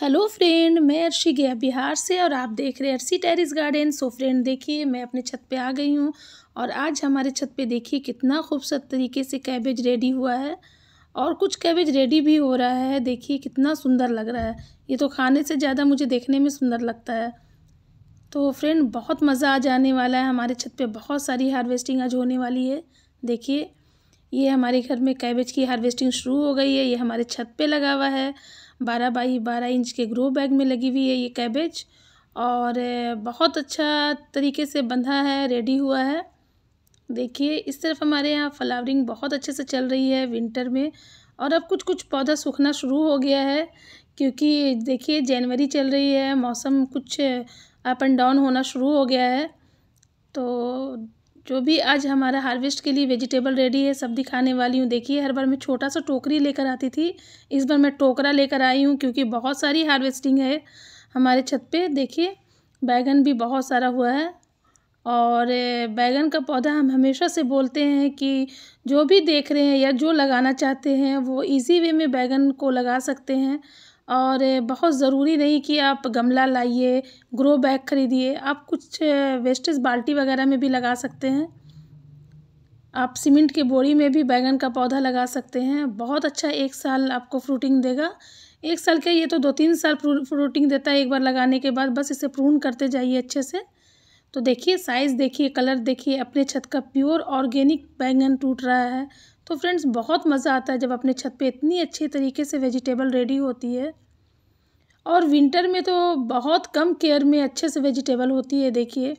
hello friend मैं अर्शी गया बिहार से और आप देख रहे हैं Arshi terrace garden so friend देखिए मैं अपने छत पे आ गई हूँ और आज हमारे छत पे देखिए कितना खूबसूरत तरीके से कैबेज रेडी हुआ है और कुछ कैबेज रेडी भी हो रहा है देखिए कितना सुंदर लग रहा है ये तो खाने से ज़्यादा मुझे देखने में सुंदर लगता है तो फ्रेंड बहुत मज़ा आ जाने वाला है हमारे छत पर बहुत सारी हार्वेस्टिंग आज होने वाली है देखिए ये हमारे घर में कैबेज की हार्वेस्टिंग शुरू हो गई है ये हमारे छत पे लगा हुआ है बारह बाई बारह इंच के ग्रो बैग में लगी हुई है ये कैबेज और बहुत अच्छा तरीके से बंधा है रेडी हुआ है देखिए इस तरफ हमारे यहाँ फ्लावरिंग बहुत अच्छे से चल रही है विंटर में और अब कुछ कुछ पौधा सूखना शुरू हो गया है क्योंकि देखिए जनवरी चल रही है मौसम कुछ अप एंड डाउन होना शुरू हो गया है तो जो भी आज हमारा हार्वेस्ट के लिए वेजिटेबल रेडी है सब दिखाने वाली हूँ देखिए हर बार मैं छोटा सा टोकरी लेकर आती थी इस बार मैं टोकरा लेकर आई हूँ क्योंकि बहुत सारी हार्वेस्टिंग है हमारे छत पे देखिए बैगन भी बहुत सारा हुआ है और बैगन का पौधा हम हमेशा से बोलते हैं कि जो भी देख रहे हैं या जो लगाना चाहते हैं वो ईजी वे में बैगन को लगा सकते हैं और बहुत ज़रूरी नहीं कि आप गमला लाइए ग्रो बैग ख़रीदिए आप कुछ वेस्टेज बाल्टी वगैरह में भी लगा सकते हैं आप सीमेंट के बोरी में भी बैगन का पौधा लगा सकते हैं बहुत अच्छा एक साल आपको फ्रूटिंग देगा एक साल क्या ये तो दो तीन साल फ्रूटिंग देता है एक बार लगाने के बाद बस इसे प्रून करते जाइए अच्छे से तो देखिए साइज़ देखिए कलर देखिए अपने छत का प्योर ऑर्गेनिक बैंगन टूट रहा है तो फ्रेंड्स बहुत मज़ा आता है जब अपने छत पे इतनी अच्छी तरीके से वेजिटेबल रेडी होती है और विंटर में तो बहुत कम केयर में अच्छे से वेजिटेबल होती है देखिए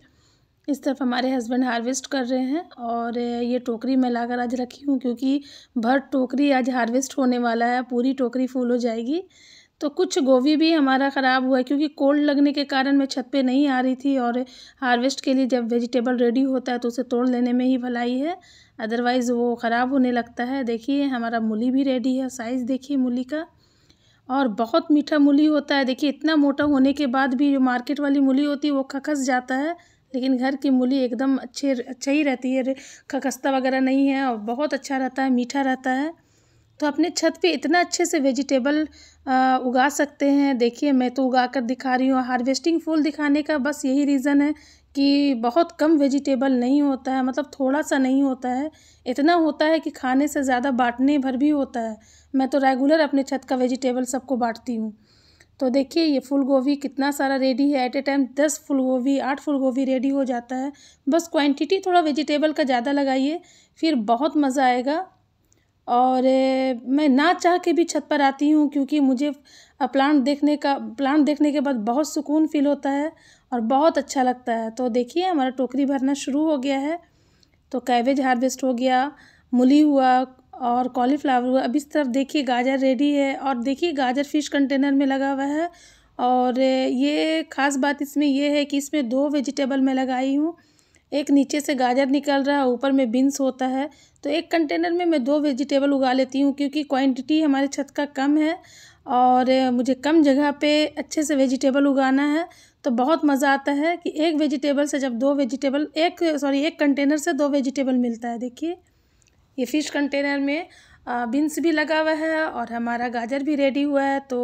इस तरफ हमारे हस्बैंड हार्वेस्ट कर रहे हैं और ये टोकरी मैं लाकर आज रखी हूँ क्योंकि भर टोकरी आज हार्वेस्ट होने वाला है पूरी टोकरी फुल हो जाएगी तो कुछ गोभी भी हमारा ख़राब हुआ क्योंकि कोल्ड लगने के कारण मैं छत पे नहीं आ रही थी और हार्वेस्ट के लिए जब वेजिटेबल रेडी होता है तो उसे तोड़ लेने में ही भलाई है अदरवाइज़ वो ख़राब होने लगता है देखिए हमारा मूली भी रेडी है साइज़ देखिए मूली का और बहुत मीठा मूली होता है देखिए इतना मोटा होने के बाद भी जो मार्केट वाली मूली होती है वो खखस जाता है लेकिन घर की मूली एकदम अच्छे अच्छा ही रहती है खखस्ता वगैरह नहीं है और बहुत अच्छा रहता है मीठा रहता है तो अपने छत पे इतना अच्छे से वेजिटेबल उगा सकते हैं देखिए मैं तो उगा कर दिखा रही हूँ हार्वेस्टिंग फूल दिखाने का बस यही रीज़न है कि बहुत कम वेजिटेबल नहीं होता है मतलब थोड़ा सा नहीं होता है इतना होता है कि खाने से ज़्यादा बांटने भर भी होता है मैं तो रेगुलर अपने छत का वेजिटेबल सबको बांटती हूँ तो देखिए ये फूल गोभी कितना सारा रेडी है एट ए टाइम दस फूल गोभी आठ फूल गोभी रेडी हो जाता है बस क्वांटिटी थोड़ा वेजिटेबल का ज़्यादा लगाइए फिर बहुत मज़ा आएगा और मैं ना चाह के भी छत पर आती हूँ क्योंकि मुझे प्लांट देखने का प्लांट देखने के बाद बहुत सुकून फ़ील होता है और बहुत अच्छा लगता है तो देखिए हमारा टोकरी भरना शुरू हो गया है तो कैबेज हार्वेस्ट हो गया मूली हुआ और कॉलीफ्लावर हुआ अब इस तरफ देखिए गाजर रेडी है और देखिए गाजर फिश कंटेनर में लगा हुआ है और ये ख़ास बात इसमें यह है कि इसमें दो वेजिटेबल मैं लगाई हूँ एक नीचे से गाजर निकल रहा है ऊपर में बीन्स होता है तो एक कंटेनर में मैं दो वेजिटेबल उगा लेती हूँ क्योंकि क्वांटिटी हमारे छत का कम है और मुझे कम जगह पे अच्छे से वेजिटेबल उगाना है तो बहुत मज़ा आता है कि एक वेजिटेबल से जब दो वेजिटेबल एक सॉरी एक कंटेनर से दो वेजिटेबल मिलता है देखिए ये फ़िश कंटेनर में बीन्स भी लगा हुआ है और हमारा गाजर भी रेडी हुआ है तो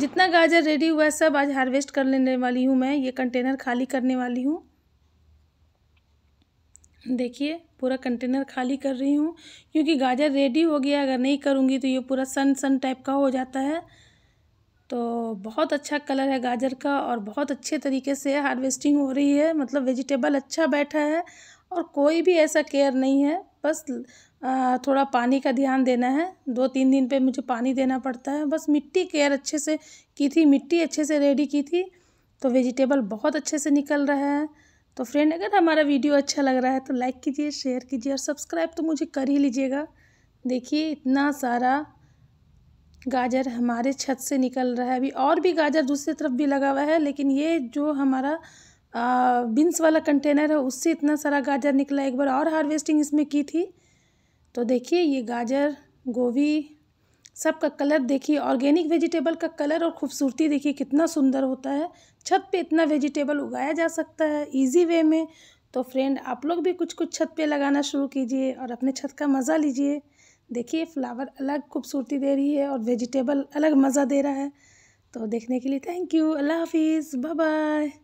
जितना गाजर रेडी हुआ है सब आज हार्वेस्ट कर लेने वाली हूँ मैं ये कंटेनर खाली करने वाली हूँ देखिए पूरा कंटेनर खाली कर रही हूँ क्योंकि गाजर रेडी हो गया अगर नहीं करूँगी तो ये पूरा सन सन टाइप का हो जाता है तो बहुत अच्छा कलर है गाजर का और बहुत अच्छे तरीके से हार्वेस्टिंग हो रही है मतलब वेजिटेबल अच्छा बैठा है और कोई भी ऐसा केयर नहीं है बस थोड़ा पानी का ध्यान देना है दो तीन दिन पे मुझे पानी देना पड़ता है बस मिट्टी केयर अच्छे से की थी मिट्टी अच्छे से रेडी की थी तो वेजिटेबल बहुत अच्छे से निकल रहा है तो फ्रेंड अगर हमारा वीडियो अच्छा लग रहा है तो लाइक कीजिए शेयर कीजिए और सब्सक्राइब तो मुझे कर ही लीजिएगा देखिए इतना सारा गाजर हमारे छत से निकल रहा है अभी और भी गाजर दूसरी तरफ भी लगा हुआ है लेकिन ये जो हमारा बिन्स वाला कंटेनर है उससे इतना सारा गाजर निकला एक बार और हार्वेस्टिंग इसमें की थी तो देखिए ये गाजर गोभी सबका कलर देखिए ऑर्गेनिक वेजिटेबल का कलर और ख़ूबसूरती देखिए कितना सुंदर होता है छत पे इतना वेजिटेबल उगाया जा सकता है इजी वे में तो फ्रेंड आप लोग भी कुछ कुछ छत पे लगाना शुरू कीजिए और अपने छत का मज़ा लीजिए देखिए फ्लावर अलग खूबसूरती दे रही है और वेजिटेबल अलग मज़ा दे रहा है तो देखने के लिए थैंक यू अल्लाह हाफिज़ बाय